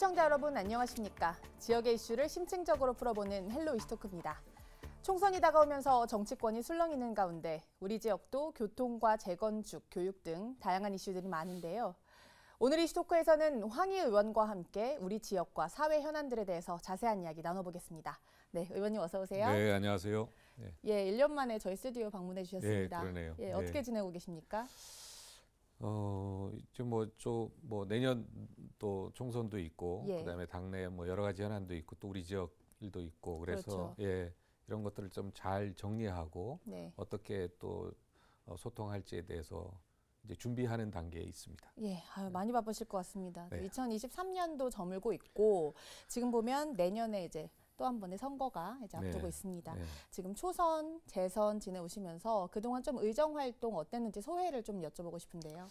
시청자 여러분 안녕하십니까. 지역의 이슈를 심층적으로 풀어보는 헬로 이스토크입니다. 총선이 다가오면서 정치권이 술렁이는 가운데 우리 지역도 교통과 재건축, 교육 등 다양한 이슈들이 많은데요. 오늘 이슈토크에서는 황희 의원과 함께 우리 지역과 사회 현안들에 대해서 자세한 이야기 나눠보겠습니다. 네, 의원님 어서 오세요. 네, 안녕하세요. 네. 예, 1년 만에 저희 스튜디오 방문해 주셨습니다. 네, 그러네요. 예, 어떻게 네. 지내고 계십니까? 어, 지금 뭐, 저, 뭐, 내년 또 총선도 있고, 예. 그 다음에 당내 뭐 여러 가지 현안도 있고, 또 우리 지역 일도 있고, 그래서, 그렇죠. 예, 이런 것들을 좀 잘 정리하고, 네. 어떻게 또 어, 소통할지에 대해서 이제 준비하는 단계에 있습니다. 예, 아유, 네. 많이 바쁘실 것 같습니다. 네. 2023년도 저물고 있고, 지금 보면 내년에 이제 또한 번의 선거가 이제 네. 앞두고 네. 있습니다. 네. 지금 초선, 재선 지내오시면서 그동안 좀 의정 활동 어땠는지 소회를 좀 여쭤보고 싶은데요.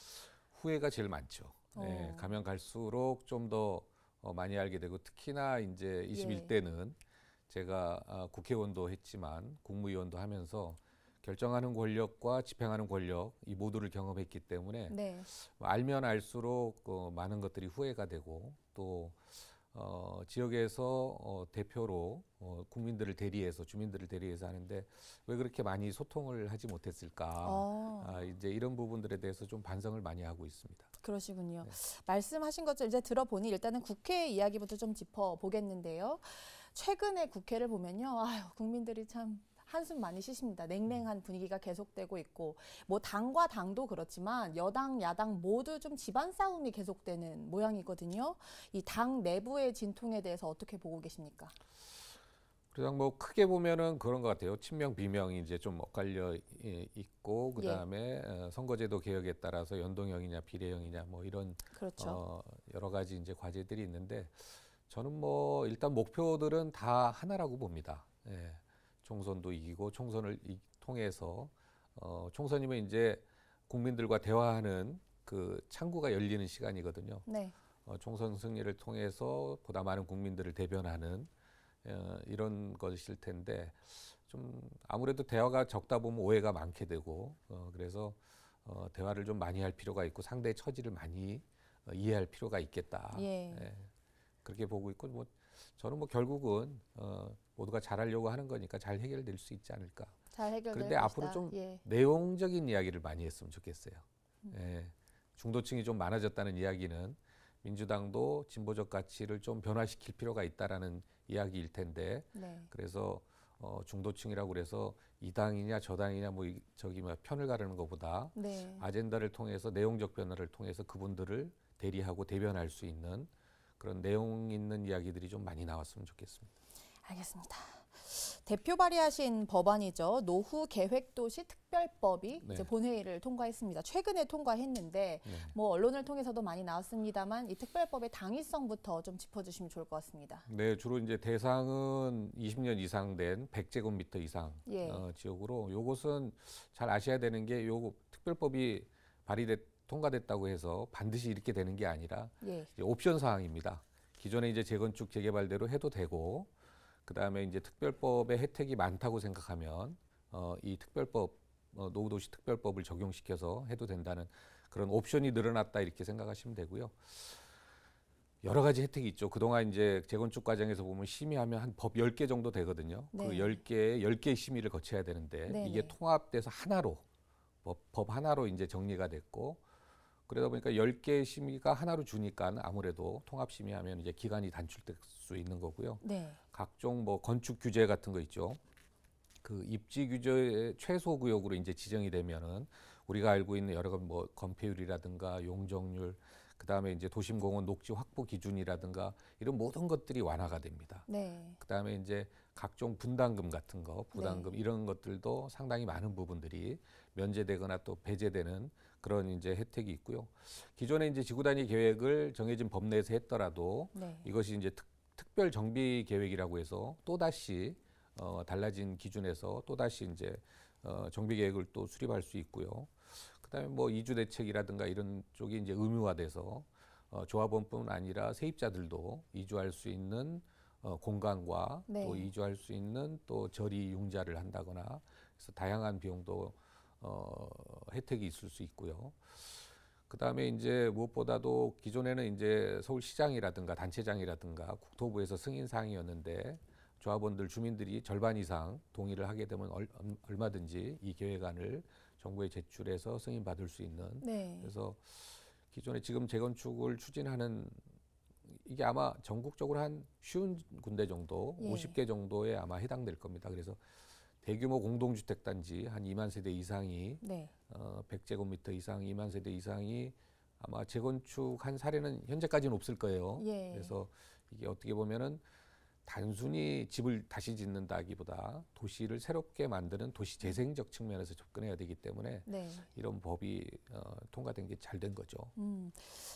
후회가 제일 많죠. 네, 어. 가면 갈수록 좀더 어, 많이 알게 되고 특히나 이제 21대는 예. 제가 아, 국회의원도 했지만 국무위원도 하면서 결정하는 권력과 집행하는 권력 이 모두를 경험했기 때문에 네. 알면 알수록 어, 많은 것들이 후회가 되고 또 어, 지역에서 어, 대표로 어, 국민들을 대리해서 주민들을 대리해서 하는데 왜 그렇게 많이 소통을 하지 못했을까? 어. 아, 이제 이런 부분들에 대해서 좀 반성을 많이 하고 있습니다. 그러시군요. 네. 말씀하신 것처 이제 들어보니 일단은 국회 이야기부터 좀 짚어보겠는데요. 최근에 국회를 보면요, 아유 국민들이 참 한숨 많이 쉬십니다. 냉랭한 음. 분위기가 계속되고 있고 뭐 당과 당도 그렇지만 여당 야당 모두 좀 집안 싸움이 계속되는 모양이거든요. 이 당 내부의 진통에 대해서 어떻게 보고 계십니까? 그냥 뭐 크게 보면은 그런 것 같아요. 친명 비명이 이제 좀 엇갈려 예, 있고 그 다음에 예. 어, 선거제도 개혁에 따라서 연동형이냐 비례형이냐 뭐 이런 그렇죠. 어, 여러 가지 이제 과제들이 있는데 저는 뭐 일단 목표들은 다 하나라고 봅니다. 예. 총선도 이기고 총선을 통해서 어, 총선이면 이제 국민들과 대화하는 그 창구가 열리는 시간이거든요. 네. 어, 총선 승리를 통해서 보다 많은 국민들을 대변하는 어, 이런 것일 텐데 좀 아무래도 대화가 적다 보면 오해가 많게 되고 어, 그래서 어, 대화를 좀 많이 할 필요가 있고 상대의 처지를 많이 어, 이해할 필요가 있겠다. 예. 예. 그렇게 보고 있고 뭐 저는 뭐 결국은 어, 모두가 잘하려고 하는 거니까 잘 해결될 수 있지 않을까. 잘 그런데 앞으로 좀 예. 내용적인 이야기를 많이 했으면 좋겠어요. 음. 예. 중도층이 좀 많아졌다는 이야기는 민주당도 진보적 가치를 좀 변화시킬 필요가 있다라는 이야기일 텐데 네. 그래서 어, 중도층이라고 그래서 이 당이냐 저 당이냐 뭐 이, 저기 뭐 편을 가르는 것보다 네. 아젠다를 통해서 내용적 변화를 통해서 그분들을 대리하고 대변할 수 있는 그런 내용 있는 이야기들이 좀 많이 나왔으면 좋겠습니다. 알겠습니다. 대표 발의하신 법안이죠. 노후 계획도시 특별법이 네. 이제 본회의를 통과했습니다. 최근에 통과했는데 네. 뭐 언론을 통해서도 많이 나왔습니다만 이 특별법의 당위성부터 좀 짚어주시면 좋을 것 같습니다. 네, 주로 이제 대상은 20년 이상 된 100제곱미터 이상 예. 어, 지역으로 요것은 잘 아셔야 되는 게 요 특별법이 발의됐 통과됐다고 해서 반드시 이렇게 되는 게 아니라 예. 옵션 사항입니다. 기존에 이제 재건축 재개발대로 해도 되고 그다음에 이제 특별법의 혜택이 많다고 생각하면 어, 이 특별법 어, 노후도시 특별법을 적용시켜서 해도 된다는 그런 옵션이 늘어났다 이렇게 생각하시면 되고요. 여러 가지 혜택이 있죠. 그동안 이제 재건축 과정에서 보면 심의하면 한법열개 정도 되거든요. 그 네. 그열개열개의 심의를 거쳐야 되는데 네네. 이게 네. 통합돼서 하나로 법, 법 하나로 이제 정리가 됐고 그러다 보니까 10개의 심의가 하나로 주니까 아무래도 통합 심의하면 이제 기간이 단축될 수 있는 거고요. 네. 각종 뭐 건축 규제 같은 거 있죠. 그 입지 규제의 최소 구역으로 이제 지정이 되면은 우리가 알고 있는 여러 가지 뭐 건폐율이라든가 용적률 그 다음에 이제 도심공원 녹지 확보 기준이라든가 이런 모든 것들이 완화가 됩니다. 네. 그 다음에 이제 각종 분담금 같은 거, 부담금 네. 이런 것들도 상당히 많은 부분들이 면제되거나 또 배제되는 그런 이제 혜택이 있고요. 기존에 이제 지구 단위 계획을 정해진 법 내에서 했더라도 네. 이것이 이제 특, 특별 정비 계획이라고 해서 또 다시 어, 달라진 기준에서 또 다시 이제 어, 정비 계획을 또 수립할 수 있고요. 그다음에 뭐 이주 대책이라든가 이런 쪽이 이제 의무화돼서 어, 조합원뿐 아니라 세입자들도 이주할 수 있는 어, 공간과 네. 또 이주할 수 있는 또 저리 융자를 한다거나 그래서 다양한 비용도 어, 혜택이 있을 수 있고요. 그 다음에 이제 무엇보다도 기존에는 이제 서울시장이라든가 단체장이라든가 국토부에서 승인 사항이었는데 조합원들 주민들이 절반 이상 동의를 하게 되면 얼, 마든지이 계획안을 정부에 제출해서 승인받을 수 있는 네. 그래서 기존에 지금 재건축을 추진하는 이게 아마 전국적으로 한 쉬운 군데 정도 예. 50개 정도에 아마 해당될 겁니다. 그래서 대규모 공동주택 단지 한 2만 세대 이상이 네. 어, 100제곱미터 이상 2만 세대 이상이 아마 재건축한 사례는 현재까지는 없을 거예요. 예. 그래서 이게 어떻게 보면은 단순히 집을 다시 짓는다기보다 도시를 새롭게 만드는 도시 음. 재생적 측면에서 접근해야 되기 때문에 네. 이런 법이 어, 통과된 게 잘 된 거죠. 음,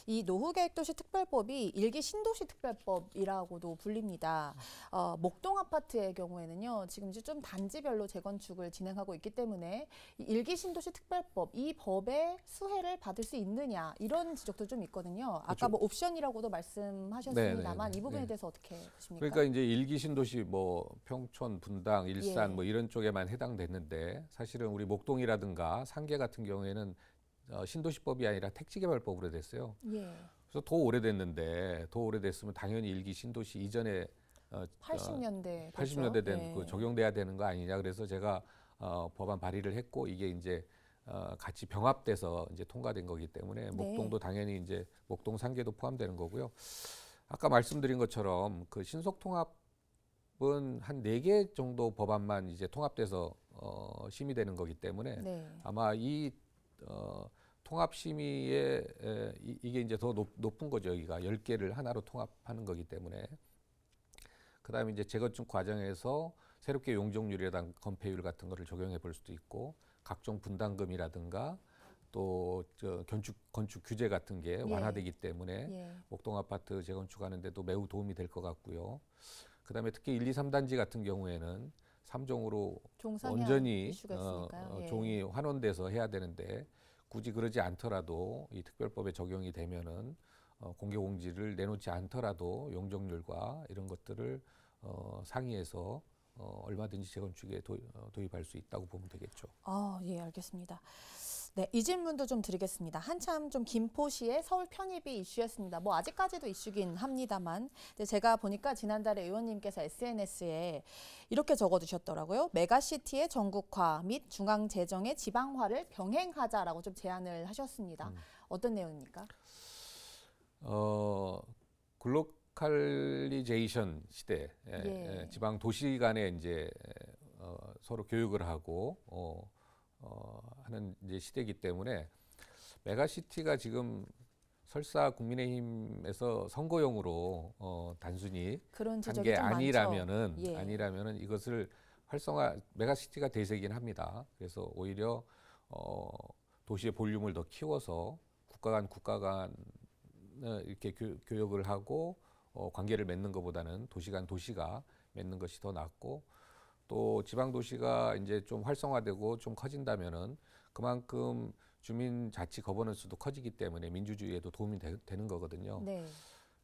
이 노후계획도시 특별법이 일기 신도시 특별법이라고도 불립니다. 음. 어, 목동 아파트의 경우에는요, 지금 이제 좀 단지별로 재건축을 진행하고 있기 때문에 일기 신도시 특별법 이 법의 수혜를 받을 수 있느냐 이런 지적도 좀 있거든요. 아까 그렇죠. 뭐 옵션이라고도 말씀하셨습니다만 네, 네, 네. 이 부분에 네. 대해서 어떻게 보십니까? 그러니까 이제 일기 신도시 뭐 평촌, 분당, 일산 예. 뭐 이런 쪽에만 해당됐는데 사실은 우리 목동이라든가 상계 같은 경우에는 어, 신도시법이 아니라 택지개발법으로 됐어요. 예. 그래서 더 오래됐는데 더 오래됐으면 당연히 일기 신도시 이전에 어, 80년대 80년대 어, 된그 예. 그 적용돼야 되는 거 아니냐 그래서 제가 어, 법안 발의를 했고 이게 이제 어, 같이 병합돼서 이제 통과된 거기 때문에 네. 목동도 네. 당연히 이제 목동 상계도 포함되는 거고요. 아까 말씀드린 것처럼 그 신속 통합은 한 네 개 정도 법안만 이제 통합돼서 어, 심의되는 거기 때문에 네. 아마 이 어, 통합 심의에 에, 이게 이제 더 높, 높은 거죠. 여기가 열개를 하나로 통합하는 거기 때문에 그다음에 이제 재건축 과정에서 새롭게 용적률이라든 건폐율 같은 거를 적용해 볼 수도 있고 각종 분담금이라든가 또저 건축 건축 규제 같은 게 예. 완화되기 예. 때문에 예. 목동 아파트 재건축하는데도 매우 도움이 될 것 같고요. 그다음에 특히 1, 2, 3단지 같은 경우에는 3종으로 온전히 어, 어, 예. 종이 환원돼서 해야 되는데 굳이 그러지 않더라도 이 특별법에 적용이 되면은 어, 공개 공지를 내놓지 않더라도 용적률과 이런 것들을 어, 상의해서 어, 얼마든지 재건축에 도, 어, 도입할 수 있다고 보면 되겠죠. 아, 예, 알겠습니다. 네, 이 질문도 좀 드리겠습니다. 한참 좀 김포시의 서울 편입이 이슈였습니다. 뭐 아직까지도 이슈긴 합니다만 제가 보니까 지난달에 의원님께서 SNS에 이렇게 적어두셨더라고요. 메가시티의 전국화 및 중앙 재정의 지방화를 병행하자라고 좀 제안을 하셨습니다. 음. 어떤 내용입니까? 어, 글로컬리제이션 시대 예. 예. 예 지방 도시 간에 이제 어, 서로 교육을 하고 어, 어, 하는 이제 시대이기 때문에 메가시티가 지금 설사 국민의힘에서 선거용으로 어, 단순히 한 게 아니라면은 예. 아니라면은 이것을 활성화 메가시티가 대세긴 합니다. 그래서 오히려 어, 도시의 볼륨을 더 키워서 국가 간 국가 간 어, 이렇게 교, 교역을 하고 어, 관계를 맺는 것보다는 도시 간 도시가 맺는 것이 더 낫고 또 지방 도시가 이제 좀 활성화되고 좀 커진다면은 그만큼 주민 자치 거버넌스도 커지기 때문에 민주주의에도 도움이 되, 는 거거든요. 네.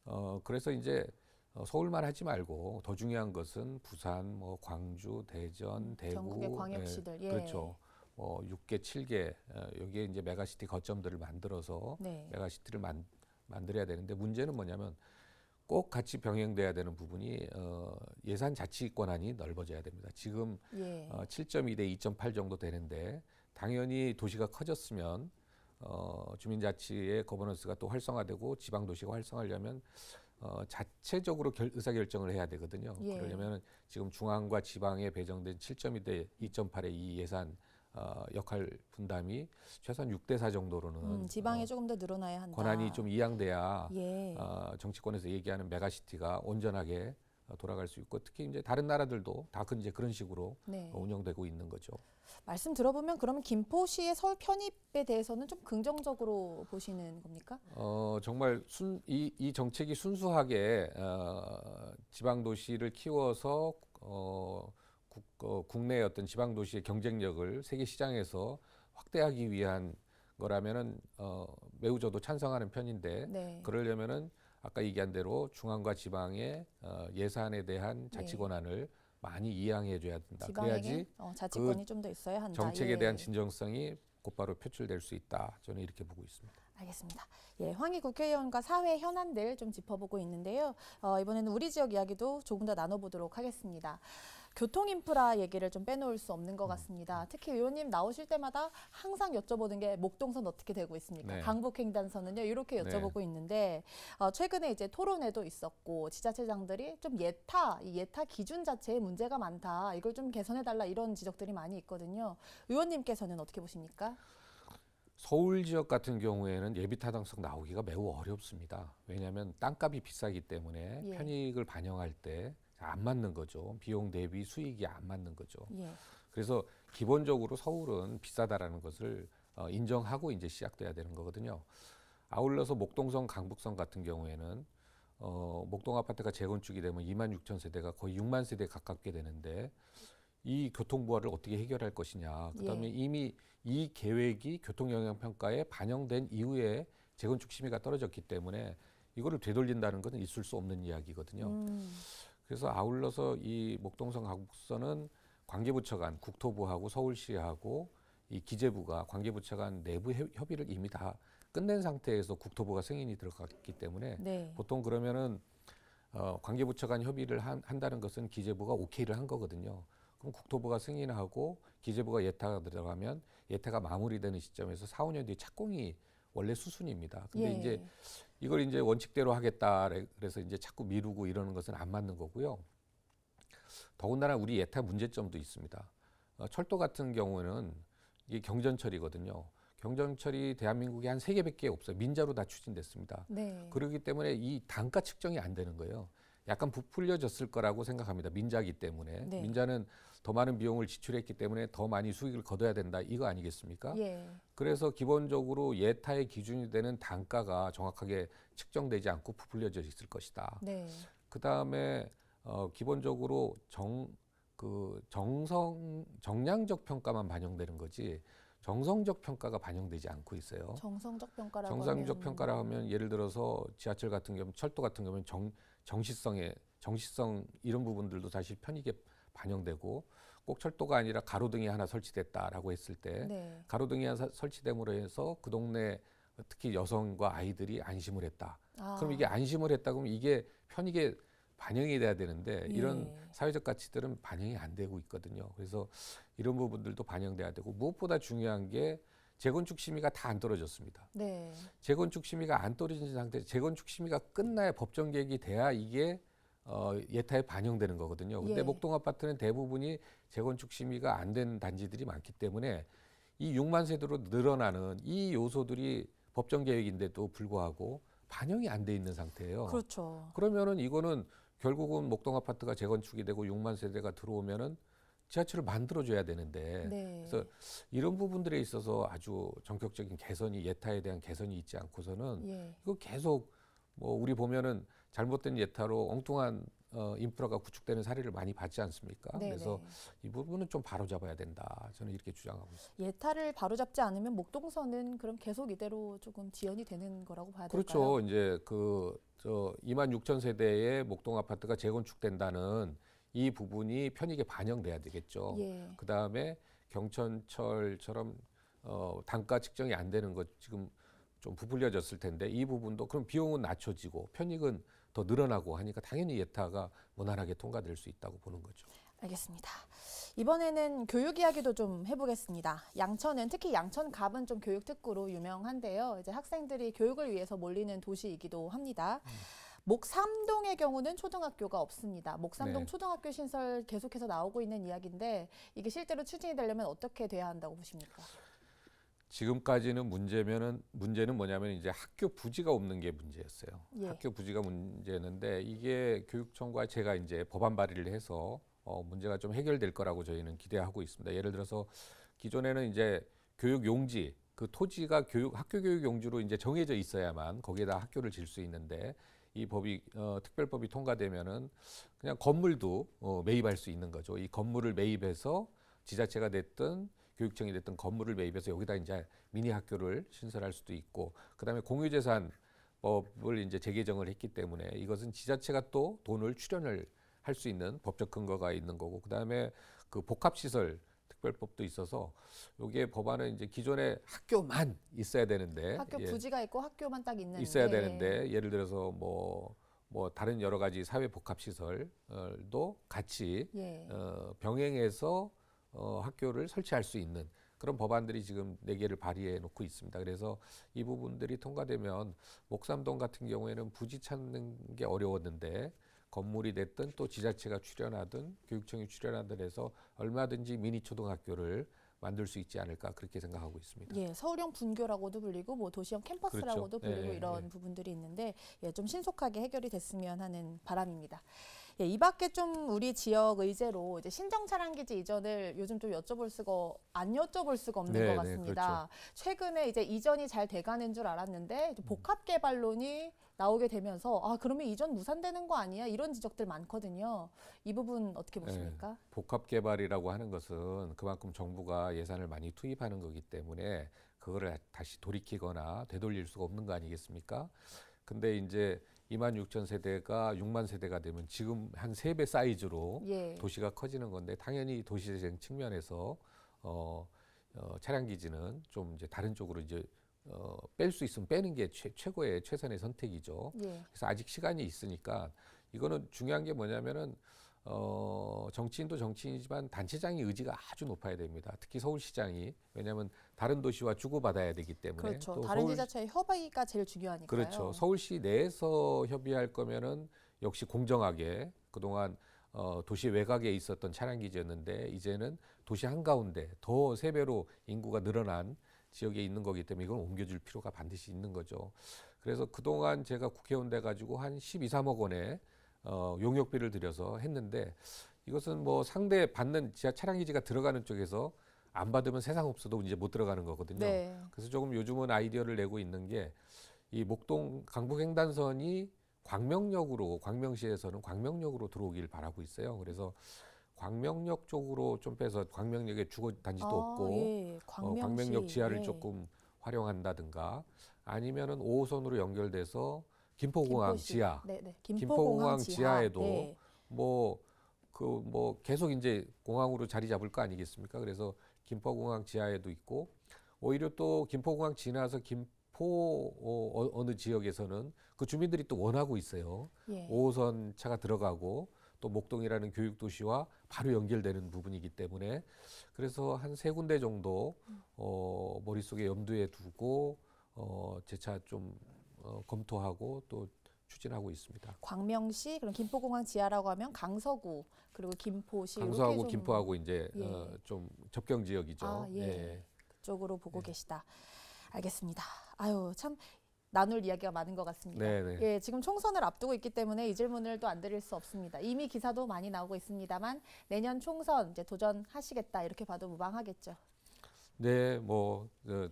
어 그래서 이제 어, 서울만 하지 말고 더 중요한 것은 부산, 뭐 광주, 대전, 음, 대구, 전국의 예, 광역시들, 예, 예. 그렇죠. 뭐 6개, 7개 어, 여기에 이제 메가시티 거점들을 만들어서 네. 메가시티를 만, 만들어야 되는데 문제는 뭐냐면 꼭 같이 병행돼야 되는 부분이 어, 예산 자치 권한이 넓어져야 됩니다. 지금 예. 어, 7.2 대 2.8 정도 되는데 당연히 도시가 커졌으면 어, 주민자치의 거버넌스가 또 활성화되고 지방 도시가 활성화하려면 어, 자체적으로 결, 의사결정을 해야 되거든요. 예. 그러려면 지금 중앙과 지방에 배정된 7.2 대 2.8의 이 예산 어, 역할 분담이 최소한 6대 4 정도로는 음, 지방에 어, 조금 더 늘어나야 한다. 권한이 좀 이양돼야 예. 어, 정치권에서 얘기하는 메가시티가 온전하게 어, 돌아갈 수 있고 특히 이제 다른 나라들도 다 그 이제 그런 식으로 네. 어, 운영되고 있는 거죠. 말씀 들어보면 그러면 김포시의 서울 편입에 대해서는 좀 긍정적으로 보시는 겁니까? 어 정말 순이 이 정책이 순수하게 어, 지방 도시를 키워서 어, 어, 국내 어떤 지방 도시의 경쟁력을 세계 시장에서 확대하기 위한 거라면은 어, 매우 저도 찬성하는 편인데 네. 그러려면은 아까 얘기한 대로 중앙과 지방의 어, 예산에 대한 자치 권한을 네. 많이 이양해 줘야 된다. 그래야지 어, 그 자치권이 그 좀더 있어야 한다. 정책에 예. 대한 진정성이 곧바로 표출될 수 있다. 저는 이렇게 보고 있습니다. 알겠습니다. 예, 황희 국회의원과 사회 현안들 좀 짚어보고 있는데요. 어, 이번에는 우리 지역 이야기도 조금 더 나눠보도록 하겠습니다. 교통 인프라 얘기를 좀 빼놓을 수 없는 것 음. 같습니다. 특히 의원님 나오실 때마다 항상 여쭤보는 게 목동선 어떻게 되고 있습니까? 네. 강북횡단선은요 이렇게 네. 여쭤보고 네. 있는데 어, 최근에 이제 토론회도 있었고 지자체장들이 좀 예타 예타 기준 자체에 문제가 많다 이걸 좀 개선해 달라 이런 지적들이 많이 있거든요. 의원님께서는 어떻게 보십니까? 서울 지역 같은 경우에는 예비 타당성 나오기가 매우 어렵습니다. 왜냐하면 땅값이 비싸기 때문에 예. 편익을 반영할 때안 맞는 거죠. 비용 대비 수익이 안 맞는 거죠. 예. 그래서 기본적으로 서울은 비싸다라는 것을 어, 인정하고 이제 시작돼야 되는 거거든요. 아울러서 목동성, 강북성 같은 경우에는 어, 목동 아파트가 재건축이 되면 2만 6천 세대가 거의 6만 세대 에 가깝게 되는데 이 교통 부하를 어떻게 해결할 것이냐. 그다음에 예. 이미 이 계획이 교통 영향 평가에 반영된 이후에 재건축 심의가 떨어졌기 때문에 이거를 되돌린다는 것은 있을 수 없는 이야기거든요. 음. 그래서 아울러서 이 목동성 가곡선은 관계부처 간 국토부하고 서울시하고 이 기재부가 관계부처 간 내부 협의를 이미 다 끝낸 상태에서 국토부가 승인이 들어갔기 때문에 네. 보통 그러면은 어, 관계부처 간 협의를 한, 한다는 것은 기재부가 오케이를 한 거거든요. 그럼 국토부가 승인하고 기재부가 예타가 들어가면 예타가 마무리되는 시점에서 4, 5년 뒤에 착공이 원래 수순입니다. 근데 예. 이제 이걸 이제 원칙대로 하겠다 그래서 이제 자꾸 미루고 이러는 것은 안 맞는 거고요. 더군다나 우리 예타 문제점도 있습니다. 어, 철도 같은 경우는 이게 경전철이거든요. 경전철이 대한민국에 한 세개밖에 없어요. 민자로 다 추진됐습니다. 네. 그렇기 때문에 이 단가 측정이 안 되는 거예요. 약간 부풀려졌을 거라고 생각합니다. 민자기 때문에 네. 민자는 더 많은 비용을 지출했기 때문에 더 많이 수익을 거둬야 된다 이거 아니겠습니까? 예. 그래서 기본적으로 예타의 기준이 되는 단가가 정확하게 측정되지 않고 부풀려져 있을 것이다. 네. 그 다음에 어, 기본적으로 정 그 정성 정량적 평가만 반영되는 거지 정성적 평가가 반영되지 않고 있어요. 정성적 평가라고 정상적 평가라 하면 예를 들어서 지하철 같은 경우, 철도 같은 경우는 정 정시성에 정시성 이런 부분들도 사실 편익에 반영되고 꼭 철도가 아니라 가로등이 하나 설치됐다라고 했을 때 네. 가로등이 하나 설치됨으로 해서 그 동네 특히 여성과 아이들이 안심을 했다. 아. 그럼 이게 안심을 했다 그러면 이게 편익에 반영이 돼야 되는데 예. 이런 예. 사회적 가치들은 반영이 안 되고 있거든요. 그래서 이런 부분들도 반영돼야 되고 무엇보다 중요한 게 재건축 심의가 다 안 떨어졌습니다. 네. 재건축 심의가 안 떨어진 상태 재건축 심의가 끝나야 법정 계획이 돼야 이게 어, 예타에 반영되는 거거든요. 근데 예. 목동 아파트는 대부분이 재건축 심의가 안 된 단지들이 많기 때문에 이 6만 세대로 늘어나는 이 요소들이 법정 계획인데도 불구하고 반영이 안 돼 있는 상태예요. 그렇죠. 그러면은 이거는 결국은 목동 아파트가 재건축이 되고 6만 세대가 들어오면은 지하철을 만들어줘야 되는데 네. 그래서 이런 부분들에 있어서 아주 전격적인 개선이 예타에 대한 개선이 있지 않고서는 예. 이거 계속 뭐 우리 보면은 잘못된 예타로 엉뚱한 어, 인프라가 구축되는 사례를 많이 받지 않습니까? 네네. 그래서 네. 이 부분은 좀 바로잡아야 된다. 저는 이렇게 주장하고 있습니다. 예타를 바로잡지 않으면 목동선은 그럼 계속 이대로 조금 지연이 되는 거라고 봐야 그렇죠. 될까요? 그렇죠. 이제 그저 2만 6천 세대의 목동 아파트가 재건축된다는 이 부분이 편익에 반영돼야 되겠죠. 예. 그 다음에 경천철처럼 어, 단가 측정이 안 되는 것 지금 좀 부풀려졌을 텐데 이 부분도 그럼 비용은 낮춰지고 편익은 더 늘어나고 하니까 당연히 예타가 무난하게 통과될 수 있다고 보는 거죠. 알겠습니다. 이번에는 교육 이야기도 좀 해보겠습니다. 양천은 특히 양천갑은 좀 교육 특구로 유명한데요. 이제 학생들이 교육을 위해서 몰리는 도시이기도 합니다. 음. 목삼동의 경우는 초등학교가 없습니다. 목삼동 네. 초등학교 신설 계속해서 나오고 있는 이야기인데 이게 실제로 추진이 되려면 어떻게 돼야 한다고 보십니까? 지금까지는 문제면은 문제는 뭐냐면 이제 학교 부지가 없는 게 문제였어요. 예. 학교 부지가 문제였는데 이게 교육청과 제가 이제 법안 발의를 해서 어 문제가 좀 해결될 거라고 저희는 기대하고 있습니다. 예를 들어서 기존에는 이제 교육 용지 그 토지가 교육 학교 교육 용지로 이제 정해져 있어야만 거기에다 학교를 질 수 있는데 이 법이 어, 특별법이 통과되면은 그냥 건물도 어, 매입할 수 있는 거죠. 이 건물을 매입해서 지자체가 됐든 교육청이 됐든 건물을 매입해서 여기다 이제 미니 학교를 신설할 수도 있고 그다음에 공유재산법을 이제 재개정을 했기 때문에 이것은 지자체가 또 돈을 출연을 할 수 있는 법적 근거가 있는 거고 그다음에 그 복합시설 특별법도 있어서 이게 법안은 이제 기존에 학교만 있어야 되는데 학교 예, 부지가 있고 학교만 딱 있는 있어야 되는데 예를 들어서 뭐뭐 뭐 다른 여러 가지 사회 복합 시설도 같이 예. 어, 병행해서 어, 학교를 설치할 수 있는 그런 법안들이 지금 네 개를 발의해 놓고 있습니다. 그래서 이 부분들이 통과되면 목삼동 같은 경우에는 부지 찾는 게 어려웠는데 건물이 됐든 또 지자체가 출연하든 교육청이 출연하든 해서 얼마든지 미니 초등학교를 만들 수 있지 않을까 그렇게 생각하고 있습니다. 예, 서울형 분교라고도 불리고 뭐 도시형 캠퍼스라고도 그렇죠. 불리고 네, 이런 네. 부분들이 있는데 예, 좀 신속하게 해결이 됐으면 하는 바람입니다. 예, 이 밖에 좀 우리 지역 의제로 이제 신정 차량 기지 이전을 요즘 좀 여쭤볼 수가 안 여쭤볼 수가 없는 네, 것 네, 같습니다. 그렇죠. 최근에 이제 이전이 잘 돼가는 줄 알았는데 복합 개발론이 나오게 되면서 아 그러면 이전 무산되는 거 아니야 이런 지적들 많거든요. 이 부분 어떻게 예, 보십니까? 네, 복합 개발이라고 하는 것은 그만큼 정부가 예산을 많이 투입하는 거기 때문에 그거를 다시 돌이키거나 되돌릴 수가 없는 거 아니겠습니까? 근데 이제 2만 6천 세대가 6만 세대가 되면 지금 한 세 배 사이즈로 예. 도시가 커지는 건데 당연히 도시재생 측면에서 어, 어 차량 기지는 좀 이제 다른 쪽으로 이제 어, 뺄 수 있으면 빼는 게 최, 최고의 최선의 선택이죠. 예. 그래서 아직 시간이 있으니까 이거는 중요한 게 뭐냐면은 어, 정치인도 정치인이지만 단체장의 의지가 아주 높아야 됩니다. 특히 서울시장이 왜냐하면 다른 도시와 주고받아야 되기 때문에 그렇죠. 또 다른 서울, 지자체의 협의가 제일 중요하니까요. 그렇죠. 서울시 내에서 협의할 거면은 역시 공정하게 그동안 어, 도시 외곽에 있었던 차량 기지였는데 이제는 도시 한가운데 더 세 배로 인구가 늘어난 지역에 있는 거기 때문에 이걸 옮겨줄 필요가 반드시 있는 거죠. 그래서 그동안 제가 국회의원 돼가지고 한 12, 3억 원의 어, 용역비를 들여서 했는데 이것은 뭐 상대 받는 지하 차량 기지가 들어가는 쪽에서 안 받으면 세상 없어도 이제 못 들어가는 거거든요. 네. 그래서 조금 요즘은 아이디어를 내고 있는 게 이 목동 강북행단선이 광명역으로 광명시에서는 광명역으로 들어오길 바라고 있어요. 그래서 광명역 쪽으로 좀 빼서 광명역에 주거 단지도 아, 없고 예. 광명 어, 광명역 지하를 예. 조금 활용한다든가 아니면은 5호선으로 연결돼서 김포공항 김포시. 지하, 네, 네. 김포공항, 김포공항 지하. 에도 네. 뭐. 그 뭐 계속 이제 공항으로 자리 잡을 거 아니겠습니까? 그래서 김포공항 지하에도 있고 오히려 또 김포공항 지나서 김포 어, 어 느 지역에서는 그 주민들이 또 원하고 있어요. 예. 5호선 차가 들어가고 또 목동이라는 교육 도시와 바로 연결되는 부분이기 때문에 그래서 한 세 군데 정도 어 머릿속에 염두에 두고 어 재차 좀 어, 검토하고 또 추진하고 있습니다. 광명시 그럼 김포공항 지하라고 하면 강서구 그리고 김포시 강서하고 김포하고 이제 어, 예. 어, 좀 접경 지역이죠. 아, 예. 예. 쪽으로 보고 예. 계시다. 알겠습니다. 아유 참 나눌 이야기가 많은 것 같습니다. 네네. 네. 예, 지금 총선을 앞두고 있기 때문에 이 질문을 또 안 드릴 수 없습니다. 이미 기사도 많이 나오고 있습니다만 내년 총선 이제 도전하시겠다 이렇게 봐도 무방하겠죠. 네, 뭐 어,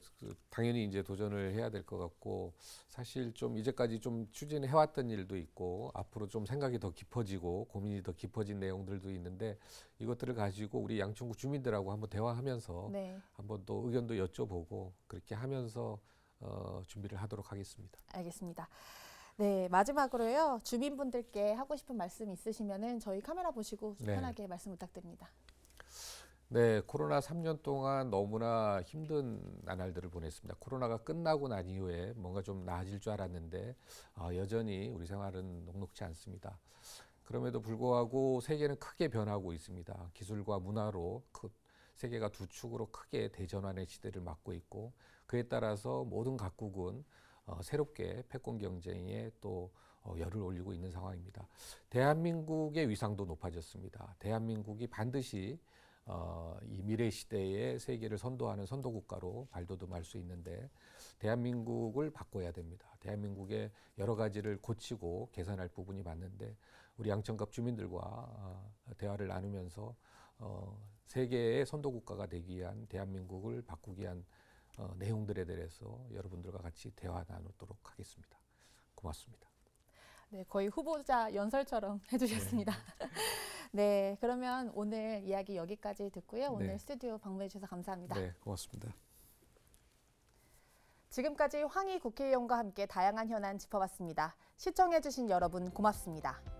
당연히 이제 도전을 해야 될 것 같고 사실 좀 이제까지 좀 추진해 왔던 일도 있고 앞으로 좀 생각이 더 깊어지고 고민이 더 깊어진 내용들도 있는데 이것들을 가지고 우리 양천구 주민들하고 한번 대화하면서 네. 한번 또 의견도 여쭤보고 그렇게 하면서 어, 준비를 하도록 하겠습니다. 알겠습니다. 네, 마지막으로요. 주민분들께 하고 싶은 말씀 있으시면은 저희 카메라 보시고 네. 편하게 말씀 부탁드립니다. 네, 코로나 3년 동안 너무나 힘든 나날들을 보냈습니다. 코로나가 끝나고 난 이후에 뭔가 좀 나아질 줄 알았는데 어, 여전히 우리 생활은 녹록지 않습니다. 그럼에도 불구하고 세계는 크게 변하고 있습니다. 기술과 문화로 그 세계가 두 축으로 크게 대전환의 시대를 맞고 있고 그에 따라서 모든 각국은 어, 새롭게 패권 경쟁에 또 어, 열을 올리고 있는 상황입니다. 대한민국의 위상도 높아졌습니다. 대한민국이 반드시 어, 이 미래 시대의 세계를 선도하는 선도국가로 발돋움할 수 있는데 대한민국을 바꿔야 됩니다. 대한민국의 여러 가지를 고치고 개선할 부분이 많은데 우리 양천갑 주민들과 어, 대화를 나누면서 어, 세계의 선도국가가 되기 위한 대한민국을 바꾸기 위한 어, 내용들에 대해서 여러분들과 같이 대화 나누도록 하겠습니다. 고맙습니다. 네, 거의 후보자 연설처럼 해주셨습니다. 네. 네, 그러면 오늘 이야기 여기까지 듣고요. 네. 오늘 네. 스튜디오 방문해 주셔서 감사합니다. 네, 고맙습니다. 지금까지 황희 국회의원과 함께 다양한 현안 짚어봤습니다. 시청해주신 여러분 고맙습니다.